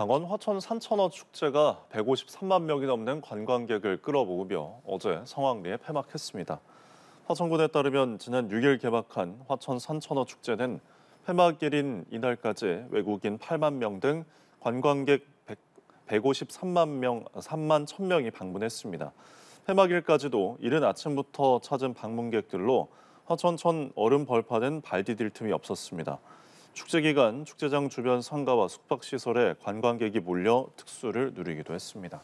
강원 화천 산천어 축제가 153만 명이 넘는 관광객을 끌어모으며 어제 성황리에 폐막했습니다. 화천군에 따르면 지난 6일 개막한 화천 산천어 축제는 폐막일인 이날까지 외국인 8만 명 등 관광객 100, 153만 명, 3만 1 0명이 방문했습니다. 폐막일까지도 이른 아침부터 찾은 방문객들로 화천천 얼음 벌판은 발디딜 틈이 없었습니다. 축제 기간 축제장 주변 상가와 숙박시설에 관광객이 몰려 특수를 누리기도 했습니다.